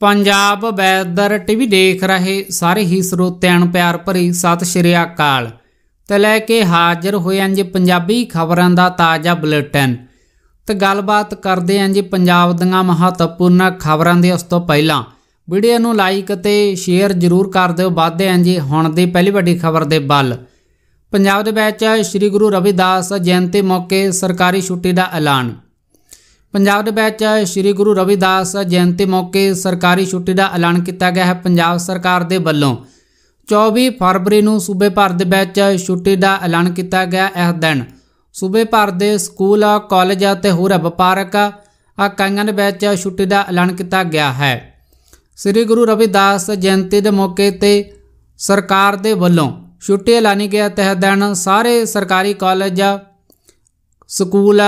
Punjab weather TV ਦੇਖ ਰਹੇ ਸਾਰੇ ਹੀ ਸਰੋਤਿਆਂ ਨੂੰ ਪਿਆਰ ਭਰੀ ਸਤਿ ਸ਼੍ਰੀ ਅਕਾਲ ਤੇ ਲੈ ਕੇ ਹਾਜ਼ਰ ਹੋਏ ਹਾਂ ਜੀ ਪੰਜਾਬੀ ਖਬਰਾਂ ਦਾ ਤਾਜ਼ਾ ਬੁਲੇਟਿਨ ਤੇ ਗੱਲਬਾਤ ਕਰਦੇ ਹਾਂ ਜੀ ਪੰਜਾਬ ਦੀਆਂ ਮਹੱਤਵਪੂਰਨ ਖਬਰਾਂ ਦੇ ਉਸ ਤੋਂ ਪਹਿਲਾਂ ਵੀਡੀਓ ਨੂੰ ਲਾਈਕ ਤੇ ਸ਼ੇਅਰ ਜ਼ਰੂਰ ਕਰ ਦਿਓ ਵਾਧੇ ਹਾਂ ਜੀ ਹੁਣ ਦੀ ਪਹਿਲੀ ਵੱਡੀ ਖਬਰ ਦੇ ਬਲ ਪੰਜਾਬ ਦੇ ਵਿੱਚ ਸ੍ਰੀ ਗੁਰੂ ਰਵਿਦਾਸ ਜਯੰਤੀ ਮੌਕੇ ਸਰਕਾਰੀ ਛੁੱਟੀ ਦਾ ਐਲਾਨ ਪੰਜਾਬ ਦੇ ਵਿੱਚ ਸ੍ਰੀ ਗੁਰੂ ਰਵਿਦਾਸ ਜਯੰਤੀ ਮੌਕੇ ਸਰਕਾਰੀ ਛੁੱਟੀ ਦਾ ਐਲਾਨ ਕੀਤਾ ਗਿਆ ਹੈ ਪੰਜਾਬ ਸਰਕਾਰ ਦੇ ਵੱਲੋਂ 24 ਫਰਵਰੀ ਨੂੰ ਸੂਬੇ ਭਰ ਦੇ ਵਿੱਚ ਛੁੱਟੀ ਦਾ ਐਲਾਨ ਕੀਤਾ ਗਿਆ ਇਸ ਦਿਨ ਸੂਬੇ ਭਰ ਦੇ ਸਕੂਲ ਕਾਲਜ ਅਤੇ ਹੋਰ ਵਪਾਰਕ ਇਕਾਈਆਂ ਦੇ ਵਿੱਚ ਛੁੱਟੀ ਦਾ ਐਲਾਨ ਕੀਤਾ ਗਿਆ ਹੈ ਸ੍ਰੀ ਗੁਰੂ ਰਵਿਦਾਸ ਜਯੰਤੀ ਦੇ ਮੌਕੇ ਤੇ ਸਰਕਾਰ ਦੇ ਵੱਲੋਂ ਛੁੱਟੀ ਐਲਾਨੀ ਗਿਆ ਤੇ ਦਿਨ ਸਾਰੇ ਸਰਕਾਰੀ ਕਾਲਜ ਸਕੂਲ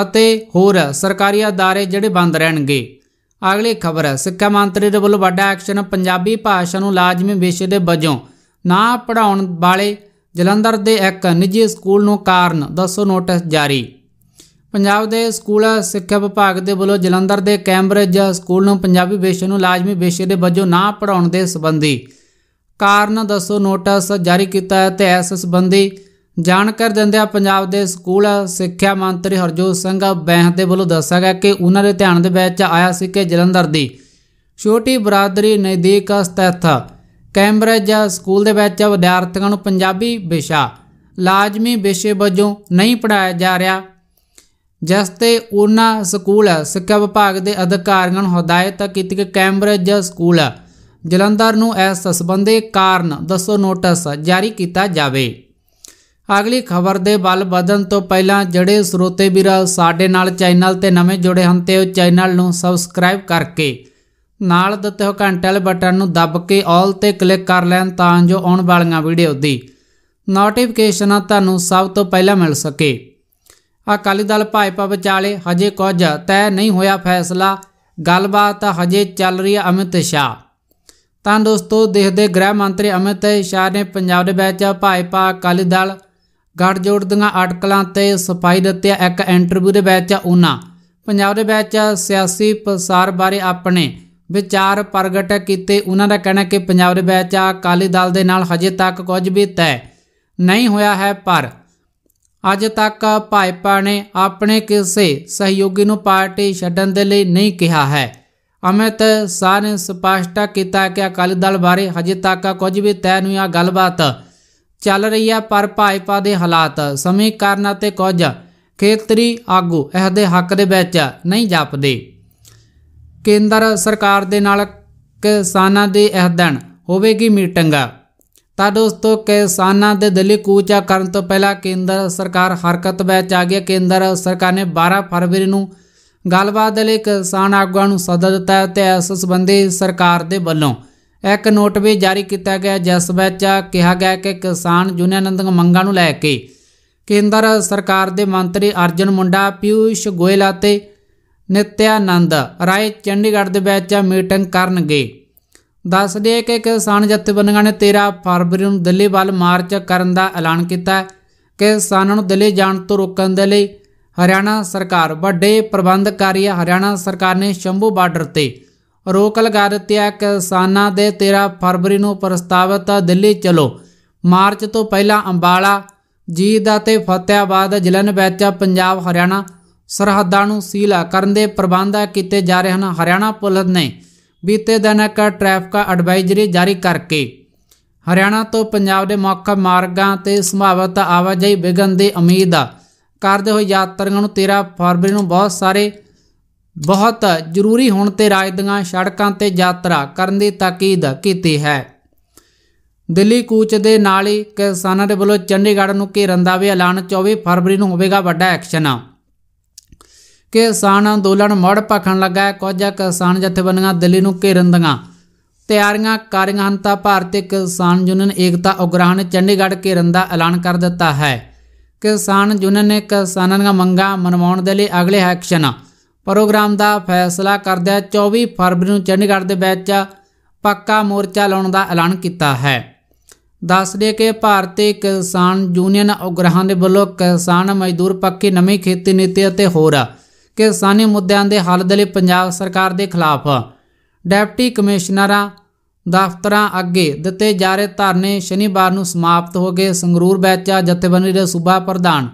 ਅਤੇ ਹੋਰ ਸਰਕਾਰੀ ਅਦਾਰੇ ਜਿਹੜੇ ਬੰਦ ਰਹਿਣਗੇ ਅਗਲੀ ਖਬਰ ਸਿੱਖਿਆ ਮੰਤਰੀ ਦੇ ਵੱਲੋਂ ਵੱਡਾ ਐਕਸ਼ਨ ਪੰਜਾਬੀ ਭਾਸ਼ਾ ਨੂੰ ਲਾਜ਼ਮੀ ਵਿਸ਼ੇ ਦੇ ਵਜੋਂ ਨਾ ਪੜਾਉਣ ਵਾਲੇ ਜਲੰਧਰ ਦੇ ਇੱਕ ਨਿੱਜੀ ਸਕੂਲ ਨੂੰ ਕਾਰਨ ਦੱਸੋ ਨੋਟਿਸ ਜਾਰੀ ਪੰਜਾਬ ਦੇ ਸਕੂਲ ਸਿੱਖਿਆ ਵਿਭਾਗ ਦੇ ਵੱਲੋਂ ਜਲੰਧਰ ਦੇ ਕੈਂਬਰਿਜ ਸਕੂਲ ਨੂੰ ਪੰਜਾਬੀ ਵਿਸ਼ੇ ਨੂੰ ਲਾਜ਼ਮੀ ਵਿਸ਼ੇ ਦੇ ਵਜੋਂ ਨਾ ਪੜਾਉਣ ਦੇ ਸੰਬੰਧੀ ਕਾਰਨ ਦੱਸੋ ਨੋਟਿਸ ਜਾਰੀ ਕੀਤਾ ਹੈ ਤੇ ਇਸ ਸੰਬੰਧੀ ਦਿੰਦੇ ਦਿੰਦਿਆਂ ਪੰਜਾਬ ਦੇ ਸਕੂਲ ਸਿੱਖਿਆ ਮੰਤਰੀ ਹਰਜੋਤ ਸਿੰਘ ਬੈਂਸ ਦੇ ਵੱਲੋਂ ਦੱਸਿਆ ਗਿਆ ਕਿ ਉਹਨਾਂ ਦੇ ਧਿਆਨ ਦੇ ਵਿੱਚ ਆਇਆ ਸੀ ਕਿ ਜਲੰਧਰ ਦੀ ਛੋਟੀ ਬਰਾਦਰੀ ਨਜ਼ਦੀਕ ਸਥਿਤ ਕੈਂਬਰਜ ਸਕੂਲ ਦੇ ਵਿੱਚ ਵਿਦਿਆਰਥੀਆਂ ਨੂੰ ਪੰਜਾਬੀ ਵਿਸ਼ਾ ਲਾਜ਼ਮੀ ਵਿਸ਼ੇ ਵਜੋਂ ਨਹੀਂ ਪੜਾਇਆ ਜਾ ਰਿਹਾ ਜਿਸ ਤੇ ਉਹਨਾਂ ਸਕੂਲ ਸਿੱਖਿਆ ਵਿਭਾਗ ਦੇ ਅਧਿਕਾਰੀਆਂ ਨੂੰ ਹਦਾਇਤ ਕੀਤੀ ਕਿ ਕੈਂਬਰਜ ਸਕੂਲ ਜਲੰਧਰ ਨੂੰ ਇਸ ਸਬੰਧੇ ਕਾਰਨ ਦੱਸੋ ਨੋਟਿਸ ਜਾਰੀ ਕੀਤਾ ਜਾਵੇ ਅਗਲੀ ਖਬਰ ਦੇ ਵੱਲ ਵਧਣ ਤੋਂ ਪਹਿਲਾਂ ਜਿਹੜੇ ਸਰੋਤੇ ਵੀਰ ਸਾਡੇ ਨਾਲ ਚੈਨਲ ਤੇ ਨਵੇਂ ਜੁੜੇ ਹਨ ਤੇ ਉਹ ਚੈਨਲ ਨੂੰ ਸਬਸਕ੍ਰਾਈਬ ਕਰਕੇ ਨਾਲ ਦਿੱਤੇ ਹੋ ਘੰਟੇ ਵਾਲੇ ਬਟਨ ਨੂੰ ਦੱਬ ਕੇ ਆਲ ਤੇ ਕਲਿੱਕ ਕਰ ਲੈਣ ਤਾਂ ਜੋ ਆਉਣ ਵਾਲੀਆਂ ਵੀਡੀਓ ਦੀ ਨੋਟੀਫਿਕੇਸ਼ਨ ਤੁਹਾਨੂੰ ਸਭ ਤੋਂ ਪਹਿਲਾਂ ਮਿਲ ਸਕੇ ਅਕਾਲੀ ਦਲ ਭਾਜਪਾ ਵਿਚਾਲੇ ਹਜੇ ਕੁਝ ਤੈ ਨਹੀਂ ਹੋਇਆ ਫੈਸਲਾ ਗੱਲਬਾਤ ਹਜੇ ਚੱਲ ਰਹੀ ਹੈ ਅਮਿਤ ਸ਼ਾਹ ਤਾਂ ਦੋਸਤੋ ਦੇਖਦੇ ਗ੍ਰਹਿ ਮੰਤਰੀ ਅਮਿਤ ਸ਼ਾਹ ਨੇ ਪੰਜਾਬ ਦੇ ਵਿੱਚ ਭਾਜਪਾ ਅਕਾਲੀ ਦਲ ਗੜਜੋੜ ਦੀਆਂ ਅਟਕਲਾਂ ਤੇ ਸਫਾਈ ਦਿੱਤੀ ਇੱਕ ਇੰਟਰਵਿਊ ਦੇ ਵਿੱਚ ਉਹਨਾਂ ਪੰਜਾਬ ਦੇ ਵਿੱਚ ਸਿਆਸੀ ਪ੍ਰਸਾਰ ਬਾਰੇ ਆਪਣੇ ਵਿਚਾਰ ਪ੍ਰਗਟ ਕੀਤੇ ਉਹਨਾਂ ਦਾ ਕਹਿਣਾ ਕਿ ਪੰਜਾਬ ਦੇ ਵਿੱਚ ਅਕਾਲੀ ਦਲ ਦੇ ਨਾਲ ਹਜੇ ਤੱਕ ਕੁਝ ਵੀ ਤੈ ਨਹੀਂ ਹੋਇਆ ਹੈ ਪਰ ਅੱਜ ਤੱਕ ਭਾਜਪਾ ਨੇ ਆਪਣੇ ਕਿਸੇ ਸਹਿਯੋਗੀ ਨੂੰ ਪਾਰਟੀ ਛੱਡਣ ਦੇ ਲਈ ਨਹੀਂ ਕਿਹਾ ਹੈ ਅਮਿਤ ਸਾਹ ਨੇ ਸਪਸ਼ਟ ਕੀਤਾ ਕਿ ਅਕਾਲੀ ਦਲ ਬਾਰੇ ਹਜੇ ਤੱਕ ਕੁਝ ਵੀ ਤੈ ਨਹੀਂ ਆ ਗੱਲਬਾਤ ਚੱਲ ਰਹੀ ਹੈ ਪਰ ਭਾਜਪਾ ਦੇ ਹਾਲਾਤ ਸਮੀਕਰਨ ਅਤੇ ਕੁਝ ਖੇਤਰੀ ਆਗੂ ਇਹਦੇ ਦੇ ਹੱਕ ਦੇ ਵਿੱਚ ਨਹੀਂ ਜਾਪਦੇ ਕੇਂਦਰ ਸਰਕਾਰ ਦੇ ਨਾਲ ਕਿਸਾਨਾਂ ਦੇ ਇਹ ਦਿਨ ਹੋਵੇਗੀ ਮੀਟਿੰਗ ਤਾਂ ਦੋਸਤੋ ਕਿਸਾਨਾਂ ਦੇ ਦਲੇ ਕੂਚਾ ਕਰਨ ਤੋਂ ਪਹਿਲਾਂ ਕੇਂਦਰ ਸਰਕਾਰ ਹਰਕਤ ਵਿੱਚ ਆ ਗਿਆ ਕੇਂਦਰ ਸਰਕਾਰ ਨੇ 12 ਫਰਵਰੀ ਨੂੰ ਗੱਲਬਾਤ ਲਈ ਕਿਸਾਨ ਆਗੂਆਂ ਨੂੰ ਸੱਦਾ ਦਿੱਤਾ ਤੇ ਇਸ ਸੰਬੰਧੀ ਸਰਕਾਰ ਦੇ ਵੱਲੋਂ ਇੱਕ ਨੋਟ ਵੀ ਜਾਰੀ ਕੀਤਾ ਗਿਆ ਜਿਸ ਵਿੱਚ ਕਿਹਾ ਗਿਆ ਕਿ ਕਿਸਾਨ ਜੁਨੀਅਨ ਦੀਆਂ ਮੰਗਾਂ ਨੂੰ ਲੈ ਕੇ ਕੇਂਦਰ ਸਰਕਾਰ ਦੇ ਮੰਤਰੀ ਅਰਜਨ ਮੁੰਡਾ ਪਿਊਸ਼ ਗੋਇਲ ਅਤੇ ਨਿਤਿਆਨੰਦ ਰਾਏ ਚੰਡੀਗੜ੍ਹ ਦੇ ਵਿੱਚ ਮੀਟਿੰਗ ਕਰਨਗੇ ਦੱਸ ਕਿ ਕਿਸਾਨ ਜਥੇਬੰਦੀਆਂ ਨੇ 13 ਫਰਵਰੀ ਨੂੰ ਦਿੱਲੀ ਵੱਲ ਮਾਰਚ ਕਰਨ ਦਾ ਐਲਾਨ ਕੀਤਾ ਕਿਸਾਨਾਂ ਨੂੰ ਦਿੱਲੀ ਜਾਣ ਤੋਂ ਰੋਕਣ ਦੇ ਲਈ ਹਰਿਆਣਾ ਸਰਕਾਰ ਵੱਡੇ ਪ੍ਰਬੰਧ ਕਰ ਰਹੀ ਹੈ ਹਰਿਆਣਾ ਸਰਕਾਰ ਨੇ ਸ਼ੰਭੂ ਬਾਰਡਰ ਤੇ ਰੋਕ ਲਗਾ ਦਿੱਤੀ ਹੈ ਕਿਸਾਨਾਂ ਦੇ 13 ਫਰਵਰੀ ਨੂੰ ਪ੍ਰਸਤਾਵਿਤ ਦਿੱਲੀ ਚਲੋ ਮਾਰਚ ਤੋਂ ਪਹਿਲਾਂ ਅੰਬਾਲਾ ਜੀਦ ਅਤੇ ਫਤਿਆਬਾਦ ਜ਼ਿਲ੍ਹਿਆਂ ਵਿੱਚ ਪੰਜਾਬ ਹਰਿਆਣਾ ਸਰਹੱਦਾਂ ਨੂੰ ਸੀਲ ਕਰਨ ਦੇ ਪ੍ਰਬੰਧ ਕੀਤੇ ਜਾ ਰਹੇ ਹਨ ਹਰਿਆਣਾ ਪੁਲਿਸ ਨੇ ਬੀਤੇ ਦਿਨ ਇੱਕ ਟ੍ਰੈਫਿਕ ਐਡਵਾਈਜ਼ਰੀ ਜਾਰੀ ਕਰਕੇ ਹਰਿਆਣਾ ਤੋਂ ਪੰਜਾਬ ਦੇ ਮੁੱਖ ਮਾਰਗਾਂ ਤੇ ਸੰਭਾਵਿਤ ਆਵਾਜਾਈ ਵਿਘਨ ਦੀ ਉਮੀਦ ਕਰਦੇ ਹੋਏ ਯਾਤਰੀਆਂ ਨੂੰ 13 ਫਰਵਰੀ ਨੂੰ ਬਹੁਤ ਸਾਰੇ ਬਹੁਤ ਜ਼ਰੂਰੀ ਹੋਣ ਤੇ ਰਾਜਦੀਆਂ ਸੜਕਾਂ ਤੇ ਯਾਤਰਾ ਕਰਨ ਦੀ ਤਾਕੀਦ ਕੀਤੀ ਹੈ ਦਿੱਲੀ ਕੂਚ ਦੇ ਨਾਲ ਹੀ ਕਿਸਾਨਾਂ ਦੇ ਵੱਲੋਂ ਚੰਡੀਗੜ੍ਹ ਨੂੰ ਘੇਰਨ ਦਾ ਵੀ ਐਲਾਨ 24 ਫਰਵਰੀ ਨੂੰ ਹੋਵੇਗਾ ਵੱਡਾ ਐਕਸ਼ਨ ਕਿਸਾਨ ਅੰਦੋਲਨ ਮੜ ਪਖਣ ਲੱਗਾ ਹੈ ਕੁਝ ਕਿਸਾਨ ਜਥੇਬੰਦੀਆਂ ਦਿੱਲੀ ਨੂੰ ਘੇਰਨ ਦੀਆਂ ਤਿਆਰੀਆਂ ਕਰ ਰਹੀਆਂ ਹਨ ਤਾਂ ਭਾਰਤੀ ਕਿਸਾਨ ਯੂਨੀਅਨ ਏਕਤਾ ਉਗਰਾਹ ਨੇ ਚੰਡੀਗੜ੍ਹ ਘੇਰਨ ਦਾ ਐਲਾਨ ਕਰ ਦਿੱਤਾ ਹੈ ਕਿਸਾਨ ਯੂਨੀਅਨ ਨੇ ਕਿਸਾਨਾਂ ਦੀਆਂ ਮੰਗਾਂ ਮਨਵਾਉਣ ਦੇ ਲਈ ਅਗਲੇ ਐਕਸ਼ਨ ਪ੍ਰੋਗਰਾਮ ਦਾ ਫੈਸਲਾ ਕਰਦਿਆ 24 ਫਰਵਰੀ ਨੂੰ ਚੰਡੀਗੜ੍ਹ ਦੇ ਵਿੱਚ ਪੱਕਾ ਮੋਰਚਾ ਲਾਉਣ ਦਾ ਐਲਾਨ ਕੀਤਾ ਹੈ ਦੱਸ ਦੇ ਕਿ ਭਾਰਤੀ ਕਿਸਾਨ ਯੂਨੀਅਨ ਉਗਰਾਹਾਂ ਦੇ ਵੱਲੋਂ ਕਿਸਾਨ ਮਜ਼ਦੂਰ ਪੱਕੀ ਨਵੀਂ ਖੇਤੀ ਨੀਤੀ ਅਤੇ ਹੋਰ ਕਿਸਾਨੀ ਮੁੱਦਿਆਂ ਦੇ ਹੱਲ ਦੇ ਲਈ ਪੰਜਾਬ ਸਰਕਾਰ ਦੇ ਖਿਲਾਫ ਡਿਪਟੀ ਕਮਿਸ਼ਨਰਾਂ ਦਫ਼ਤਰਾਂ ਅੱਗੇ ਦਿੱਤੇ ਜਾ ਰਹੇ ਧਰਨੇ ਸ਼ਨੀਵਾਰ ਨੂੰ ਸਮਾਪਤ ਹੋ ਗਏ ਸੰਗਰੂਰ ਵਿੱਚ ਜਥੇਬੰਦੀ ਦੇ ਸੂਬਾ ਪ੍ਰਧਾਨ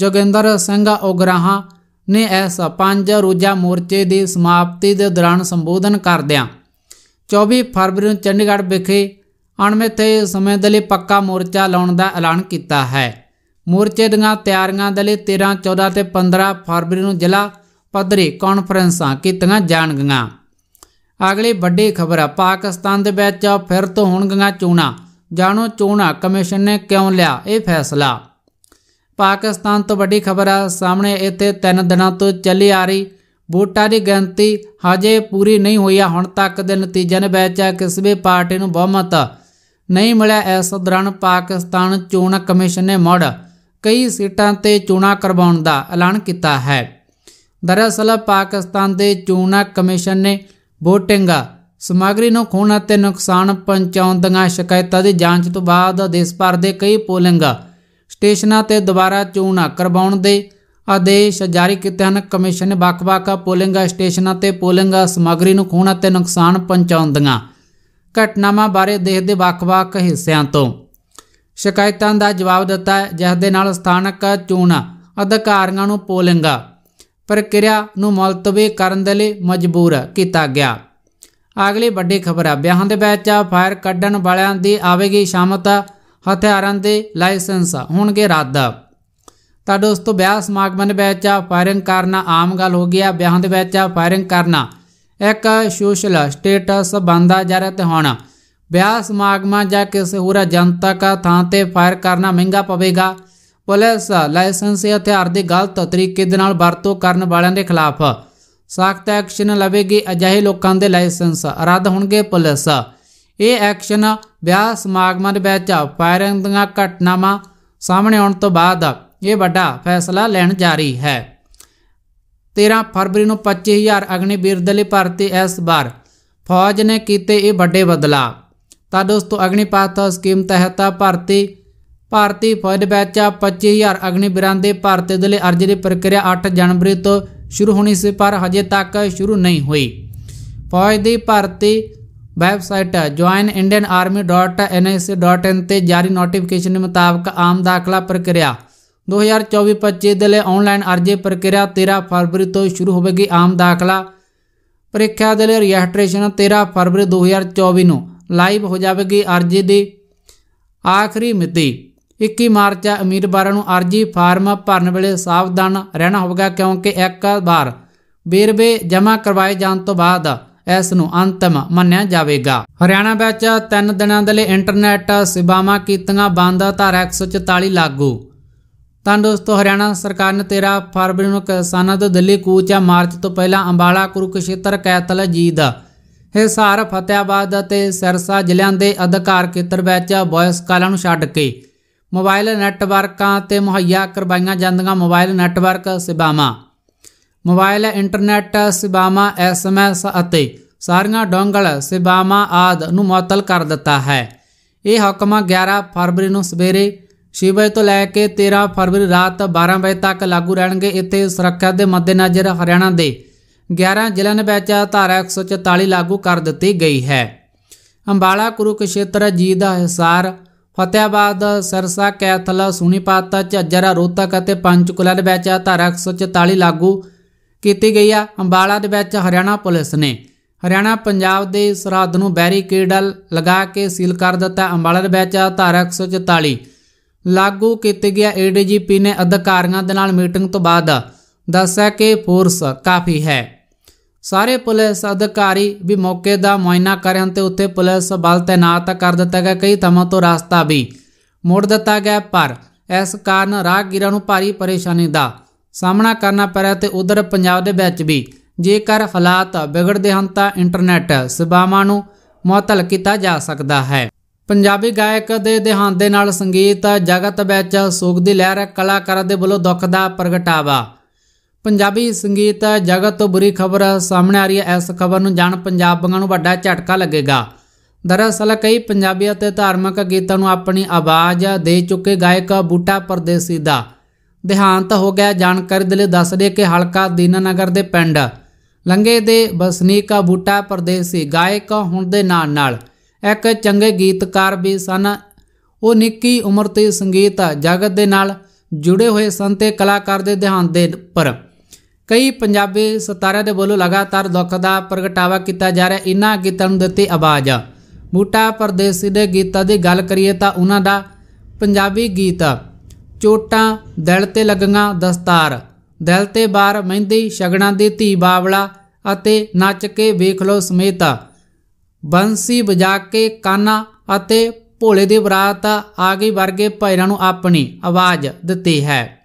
ਜੋਗਿੰਦਰ ਸਿੰਘ ਉਗਰਾਹਾਂ ਨੇ ਐਸਾ ਪੰਜ ਰੋਜ਼ਾ ਮੋਰਚੇ ਦੀ ਸਮਾਪਤੀ ਦੇ ਦੌਰਾਨ ਸੰਬੋਧਨ ਕਰਦਿਆਂ 24 ਫਰਵਰੀ ਨੂੰ ਚੰਡੀਗੜ੍ਹ ਵਿਖੇ ਅਣਮਿੱਥੇ ਸਮੇਂ ਦੇ ਲਈ ਪੱਕਾ ਮੋਰਚਾ ਲਾਉਣ ਦਾ ਐਲਾਨ ਕੀਤਾ ਹੈ ਮੋਰਚੇ ਦੀਆਂ ਤਿਆਰੀਆਂ ਦੇ ਲਈ 13 14 ਤੇ 15 ਫਰਵਰੀ ਨੂੰ ਜ਼ਿਲ੍ਹਾ ਪੱਧਰੀ ਕਾਨਫਰੰਸਾਂ ਕੀਤੀਆਂ ਜਾਣਗੀਆਂ ਅਗਲੀ ਵੱਡੀ ਖਬਰ ਆ ਪਾਕਿਸਤਾਨ ਦੇ ਵਿੱਚ ਫਿਰ ਤੋਂ ਹੋਣਗੀਆਂ ਚੋਣਾਂ ਜਾਣੋ ਚੋਣਾਂ ਕਮਿਸ਼ਨ ਨੇ ਕਿਉਂ ਲਿਆ ਇਹ ਫੈਸਲਾ ਪਾਕਿਸਤਾਨ ਤੋਂ ਵੱਡੀ ਖਬਰ ਆ ਸਾਹਮਣੇ ਇੱਥੇ 3 ਦਿਨਾਂ ਤੋਂ ਚੱਲੀ ਆ ਰਹੀ ਵੋਟਾਂ ਦੀ ਗਿਣਤੀ ਹਜੇ ਪੂਰੀ ਨਹੀਂ ਹੋਈ ਆ ਹੁਣ ਤੱਕ ਦੇ ਨਤੀਜਿਆਂ ਵਿੱਚ ਕਿਸੇ ਵੀ ਪਾਰਟੀ ਨੂੰ ਬਹੁਮਤ ਨਹੀਂ ਮਿਲਿਆ ਇਸ ਦੌਰਾਨ ਪਾਕਿਸਤਾਨ ਚੋਣ ਕਮਿਸ਼ਨ ਨੇ ਮੜ ਕਈ ਸੀਟਾਂ ਤੇ ਚੋਣਾਂ ਕਰਵਾਉਣ ਦਾ ਐਲਾਨ ਕੀਤਾ ਹੈ ਦਰਅਸਲ ਪਾਕਿਸਤਾਨ ਦੇ ਚੋਣ ਕਮਿਸ਼ਨ ਨੇ VOTING ਸਮਾਗਰੀ ਨੂੰ ਖੋਣਾ ਅਤੇ ਨੁਕਸਾਨ ਪਹੁੰਚਾਉਣ ਦੀਆਂ ਸ਼ਿਕਾਇਤਾਂ ਦੀ ਜਾਂਚ ਤੋਂ ਬਾਅਦ ਦੇਸ਼ ਭਰ ਦੇ ਕਈ ਪੋਲਿੰਗ ਸਟੇਸ਼ਨਾਂ ਤੇ ਦੁਬਾਰਾ ਚੋਣਾਂ ਕਰਵਾਉਣ ਦੇ ਆਦੇਸ਼ ਜਾਰੀ ਕੀਤੇ ਹਨ ਕਮਿਸ਼ਨ ਨੇ ਵੱਖ-ਵੱਖ ਪੋਲਿੰਗ ਸਟੇਸ਼ਨਾਂ ਤੇ ਪੋਲਿੰਗ ਸਮੱਗਰੀ ਨੂੰ ਖੋਣ ਅਤੇ ਨੁਕਸਾਨ ਪਹੁੰਚਾਉਂਦੀਆਂ ਘਟਨਾਵਾਂ ਬਾਰੇ ਦੇਸ਼ ਦੇ ਵੱਖ-ਵੱਖ ਹਿੱਸਿਆਂ ਤੋਂ ਸ਼ਿਕਾਇਤਾਂ ਦਾ ਜਵਾਬ ਦਿੱਤਾ ਹੈ ਜਿਸ ਦੇ ਨਾਲ ਸਥਾਨਕ ਚੋਣ ਅਧਿਕਾਰੀਆਂ ਨੂੰ ਪੋਲਿੰਗ ਪ੍ਰਕਿਰਿਆ ਨੂੰ ਮੁਲਤਵੀ ਕਰਨ ਦੇ ਲਈ ਮਜਬੂਰ ਕੀਤਾ ਗਿਆ ਅਗਲੀ ਵੱਡੀ ਖਬਰ ਆ ਵਿਆਹਾਂ ਦੇ ਵਿੱਚ ਫਾਇਰ ਕੱਢਣ ਵਾਲਿਆਂ ਦੀ ਆਵੇਗੀ ਸ਼ਾਮਤ ਹਥਿਆਰਾਂ ਦੇ ਲਾਇਸੈਂਸ ਹੋਣਗੇ ਰੱਦ ਤਾਂ ਦੋਸਤੋ ਵਿਆਹ ਸਮਾਗਮਾਂ ਦੇ ਵਿੱਚ ਫਾਇਰਿੰਗ ਕਰਨਾ ਆਮ ਗੱਲ ਹੋ ਗਿਆ ਵਿਆਹਾਂ ਦੇ ਵਿੱਚ ਫਾਇਰਿੰਗ ਕਰਨਾ ਇੱਕ ਸੋਸ਼ਲ ਸਟੇਟਸ ਬੰਦਾ ਜਾ ਰਿਹਾ ਤੇ ਹੁਣ ਵਿਆਹ ਸਮਾਗਮਾਂ ਜਾਂ ਕਿਸੇ ਹੋਰ ਜਨਤਕ ਥਾਂ ਤੇ ਫਾਇਰ ਕਰਨਾ ਮਹਿੰਗਾ ਪਵੇਗਾ ਪੁਲਿਸ ਲਾਇਸੈਂਸੀ ਹਥਿਆਰ ਦੇ ਗਲਤ ਤਰੀਕੇ ਦੇ ਨਾਲ ਵਰਤੋਂ ਕਰਨ ਵਾਲਿਆਂ ਦੇ ਖਿਲਾਫ ਸਖਤ ਐਕਸ਼ਨ ਲਵੇਗੀ ਅਜਿਹੇ ਲੋਕਾਂ ਦੇ ਲਾਇਸੈਂਸ ਰੱਦ ਹੋਣਗੇ ਪੁਲਿਸ ਇਹ ਐਕਸ਼ਨ ਵਿਆਹ ਸਮਾਗਮਾਂ ਦੇ ਵਿੱਚ ਫਾਇਰਿੰਗ ਦੀਆਂ ਘਟਨਾਵਾਂ ਸਾਹਮਣੇ ਆਉਣ ਤੋਂ ਬਾਅਦ ਇਹ ਵੱਡਾ ਫੈਸਲਾ ਲੈਣ ਜਾ ਰਹੀ ਹੈ 13 ਫਰਵਰੀ ਨੂੰ 25000 ਅਗਨੀਵੀਰ ਦਲੇ ਭਰਤੀ ਇਸ ਵਾਰ ਫੌਜ ਨੇ ਕੀਤੇ ਇਹ ਵੱਡੇ ਬਦਲਾ ਤਾਂ ਦੋਸਤੋ ਅਗਨੀਪਾਤ ਸਕੀਮ ਤਹਿਤ ਭਰਤੀ ਭਾਰਤੀ ਫੌਜ ਦੇ ਵਿੱਚ 25000 ਅਗਨੀਵੀਰਾਂ ਦੇ ਭਰਤੀ ਦੇ ਲਈ ਅਰਜ਼ੀ ਦੀ ਪ੍ਰਕਿਰਿਆ 8 ਜਨਵਰੀ ਤੋਂ ਸ਼ੁਰੂ ਹੋਣੀ ਸੀ ਪਰ ਹਜੇ ਤੱਕ ਸ਼ੁਰੂ ਨਹੀਂ ਹੋਈ ਫੌਜ ਦੀ ਭਰਤੀ ਵੈਬਸਾਈਟ joinindianarmy.nic.in ਤੇ ਜਾਰੀ ਨੋਟੀਫਿਕੇਸ਼ਨ ਦੇ ਮੁਤਾਬਕ ਆਮ ਦਾਖਲਾ ਪ੍ਰਕਿਰਿਆ 2024-25 ਦੇ ਲਈ ਆਨਲਾਈਨ ਅਰਜ਼ੀ ਪ੍ਰਕਿਰਿਆ 13 ਫਰਵਰੀ ਤੋਂ ਸ਼ੁਰੂ ਹੋਵੇਗੀ ਆਮ ਦਾਖਲਾ ਪ੍ਰੀਖਿਆ ਦੇ ਲਈ ਰਜਿਸਟ੍ਰੇਸ਼ਨ 13 ਫਰਵਰੀ 2024 ਨੂੰ ਲਾਈਵ ਹੋ ਜਾਵੇਗੀ ਅਰਜ਼ੀ ਦੀ ਆਖਰੀ ਮਿਤੀ 21 ਮਾਰਚ ਉਮੀਦਵਾਰਾਂ ਨੂੰ ਅਰਜ਼ੀ ਫਾਰਮ ਭਰਨ ਵੇਲੇ ਸਾਵਧਾਨ ਰਹਿਣਾ ਹੋਵੇਗਾ ਕਿਉਂਕਿ ਇੱਕ ਵਾਰ ਵੇਰਵੇ ਜਮ੍ਹਾਂ ਕਰਵਾਏ ਜਾਣ ਤੋਂ ਬਾਅਦ ਇਸ ਨੂੰ ਅੰਤਮ ਮੰਨਿਆ ਜਾਵੇਗਾ ਹਰਿਆਣਾ ਵਿੱਚ 3 ਦਿਨਾਂ ਦੇ ਲਈ ਇੰਟਰਨੈਟ ਸੇਵਾਵਾਂ ਕੀਤੀਆਂ ਬੰਦ ਧਾਰਾ 144 ਲਾਗੂ ਤਾਂ ਦੋਸਤੋ ਹਰਿਆਣਾ ਸਰਕਾਰ ਨੇ 13 ਫਰਵਰੀ ਨੂੰ ਕਿਸਾਨਾਂ ਤੋਂ ਦਿੱਲੀ ਕੂਚ ਮਾਰਚ ਤੋਂ ਪਹਿਲਾਂ ਅੰਬਾਲਾ ਕੁਰੂਕਸ਼ੇਤਰ ਕੈਤਲ ਜੀਦ ਹਿਸਾਰ ਫਤਿਆਬਾਦ ਅਤੇ ਸਿਰਸਾ ਜ਼ਿਲ੍ਹਿਆਂ ਦੇ ਅਧਿਕਾਰ ਖੇਤਰ ਵਿੱਚ ਵੌਇਸ ਕਾਲਾਂ ਨੂੰ ਛੱਡ ਕੇ ਮੋਬਾਈਲ ਨੈਟਵਰਕਾਂ ਤੇ ਮੁਹੱਈਆ ਕਰਵਾਈਆਂ ਜਾਂਦੀਆਂ ਮੋਬਾਈਲ ਨੈਟਵਰਕ ਸੇਵਾਵਾਂ ਮੋਬਾਈਲ ਇੰਟਰਨੈਟ ਸੇਵਾਵਾਂ ਐਸਐਮਐਸ ਅਤੇ ਸਾਰੀਆਂ ਡੋਂਗਲ ਸੇਵਾਵਾਂ ਆਦ ਨੂੰ ਮੁਅਤਲ ਕਰ ਦਿੱਤਾ ਹੈ ਇਹ ਹੁਕਮ 11 ਫਰਵਰੀ ਨੂੰ ਸਵੇਰੇ 6 ਵਜੇ ਤੋਂ ਲੈ ਕੇ 13 ਫਰਵਰੀ ਰਾਤ 12 ਵਜੇ ਤੱਕ ਲਾਗੂ ਰਹਿਣਗੇ ਇੱਥੇ ਸੁਰੱਖਿਆ ਦੇ ਮੱਦੇਨਜ਼ਰ ਹਰਿਆਣਾ ਦੇ 11 ਜ਼ਿਲ੍ਹਿਆਂ ਵਿੱਚ ਧਾਰਾ 144 ਲਾਗੂ ਕਰ ਦਿੱਤੀ ਗਈ ਹੈ ਅੰਬਾਲਾ ਕੁਰੂਕਸ਼ੇਤਰ ਜੀ ਦਾ ਹਿਸਾਰ ਫਤਿਆਬਾਦ ਸਰਸਾ ਕੈਥਲ ਸੁਨੀਪਤ ਝੱਜਰ ਰੋਤਕ ਅਤੇ ਪੰਚਕੁਲਾ ਦੇ ਵਿੱਚ ਧਾਰਾ 144 ਲਾਗੂ ਕੀਤੀ ਗਈ ਆ ਅੰਬਾਲਾ ਦੇ ਵਿੱਚ ਹਰਿਆਣਾ ਪੁਲਿਸ ਨੇ ਹਰਿਆਣਾ ਪੰਜਾਬ ਦੇ ਸਰਹੱਦ ਨੂੰ ਬੈਰੀਕੇਡਲ ਲਗਾ ਕੇ ਸੀਲ ਕਰ ਦਿੱਤਾ ਅੰਬਾਲਾ ਦੇ ਵਿੱਚ ਧਾਰਾ 144 ਲਾਗੂ ਕੀਤੀ ਗਿਆ ਏਡੀਜੀਪੀ ਨੇ ਅਧਿਕਾਰੀਆਂ ਦੇ ਨਾਲ ਮੀਟਿੰਗ ਤੋਂ ਬਾਅਦ ਦੱਸਿਆ ਕਿ ਫੋਰਸ ਕਾਫੀ ਹੈ ਸਾਰੇ ਪੁਲਿਸ ਅਧਿਕਾਰੀ ਵੀ ਮੌਕੇ ਦਾ ਮੁਆਇਨਾ ਕਰਨ ਤੇ ਉੱਥੇ ਪੁਲਿਸ ਬਲ ਤਾਇਨਾਤ ਕਰ ਦਿੱਤਾ ਗਿਆ ਕਈ ਥਾਵਾਂ ਤੋਂ ਰਸਤਾ ਵੀ ਮੋੜ ਦਿੱਤਾ ਗਿਆ ਪਰ ਇਸ ਕਾਰਨ ਰਾਹਗੀਰਾਂ ਨੂੰ ਭਾਰੀ ਪਰੇਸ਼ਾਨੀ ਦਾ ਸਾਹਮਣਾ ਕਰਨਾ ਪੈ ਰਿਹਾ ਤੇ ਉਧਰ ਪੰਜਾਬ ਦੇ ਵਿੱਚ ਵੀ ਜੇਕਰ ਹਾਲਾਤ ਵਿਗੜਦੇ ਹਨ ਤਾਂ ਇੰਟਰਨੈਟ ਸੇਵਾਵਾਂ ਨੂੰ ਮੁਅਤਲ ਕੀਤਾ ਜਾ ਸਕਦਾ ਹੈ ਪੰਜਾਬੀ ਗਾਇਕ ਦੇ ਦੇਹਾਂਤ ਦੇ ਨਾਲ ਸੰਗੀਤ ਜਗਤ ਵਿੱਚ ਸੋਗ ਦੀ ਲਹਿਰ ਕਲਾਕਾਰਾਂ ਦੇ ਵੱਲੋਂ ਦੁੱਖ ਦਾ ਪ੍ਰਗਟਾਵਾ ਪੰਜਾਬੀ ਸੰਗੀਤ ਜਗਤ ਤੋਂ ਬੁਰੀ ਖਬਰ ਸਾਹਮਣੇ ਆ ਰਹੀ ਹੈ ਇਸ ਖਬਰ ਨੂੰ ਜਾਣ ਪੰਜਾਬੀਆਂ ਨੂੰ ਵੱਡਾ ਝਟਕਾ ਲੱਗੇਗਾ ਦਰਅਸਲ ਕਈ ਪੰਜਾਬੀ ਅਤੇ ਧਾਰਮਿਕ ਗੀਤਾਂ ਨੂੰ ਆਪਣੀ ਆਵਾਜ਼ ਦੇ ਚੁੱਕੇ ਗਾਇਕ ਬੂਟਾ ਪਰਦੇਸੀ ਦਾ ਦੇਹਾਂਤ ਹੋ ਗਿਆ ਜਾਣਕਾਰੀ ਦੇ ਲਈ ਦੱਸ ਦੇ ਕਿ ਹਲਕਾ ਦੀਨਨਗਰ ਦੇ ਪਿੰਡ ਲੰਗੇ ਦੇ ਬਸਨੀਕਾ ਬੂਟਾ ਪਰਦੇਸੀ ਗਾਇਕ ਹੁਣ ਦੇ ਨਾਂ ਨਾਲ ਇੱਕ ਚੰਗੇ ਗੀਤਕਾਰ ਵੀ ਸਨ ਉਹ ਨਿੱਕੀ ਉਮਰ ਤੇ ਸੰਗੀਤ ਜਗਤ ਦੇ ਨਾਲ ਜੁੜੇ ਹੋਏ ਸਨ ਤੇ ਕਲਾਕਾਰ ਦੇ ਦੇਹਾਂਤ ਦੇ ਉੱਪਰ ਕਈ ਪੰਜਾਬੀ ਸਤਾਰਿਆਂ ਦੇ ਵੱਲੋਂ ਲਗਾਤਾਰ ਦੁੱਖ ਦਾ ਪ੍ਰਗਟਾਵਾ ਕੀਤਾ ਜਾ ਰਿਹਾ ਇਨ੍ਹਾਂ ਗੀਤਾਂ ਨੂੰ ਦਿੱਤੀ ਆਵਾਜ਼ ਬੂਟਾ ਪਰਦੇਸੀ ਦੇ ਗੀਤਾਂ ਦੀ ਗੱਲ ਕਰੀਏ ਤਾਂ ਉਹਨਾਂ ਦਾ ਪੰਜਾਬੀ ਗੀਤ ਚੋਟਾਂ ਦਿਲ ਤੇ ਲੱਗੀਆਂ ਦਸਤਾਰ ਦਿਲ ਤੇ ਬਾਰ ਮਹਿੰਦੀ ਸ਼ਗਣਾ ਦੀ ਧੀ ਬਾਵਲਾ ਅਤੇ ਨੱਚ ਕੇ ਵੇਖ ਲੋ ਸਮੇਤ ਬੰਸੀ ਵਜਾ ਕੇ ਕਾਨਾ ਅਤੇ ਭੋਲੇ ਦੇ ਬਰਾਤ ਆ ਗਈ ਵਰਗੇ ਪੈਰਾਂ ਨੂੰ ਆਪਣੀ ਆਵਾਜ਼ ਦਿੱਤੀ ਹੈ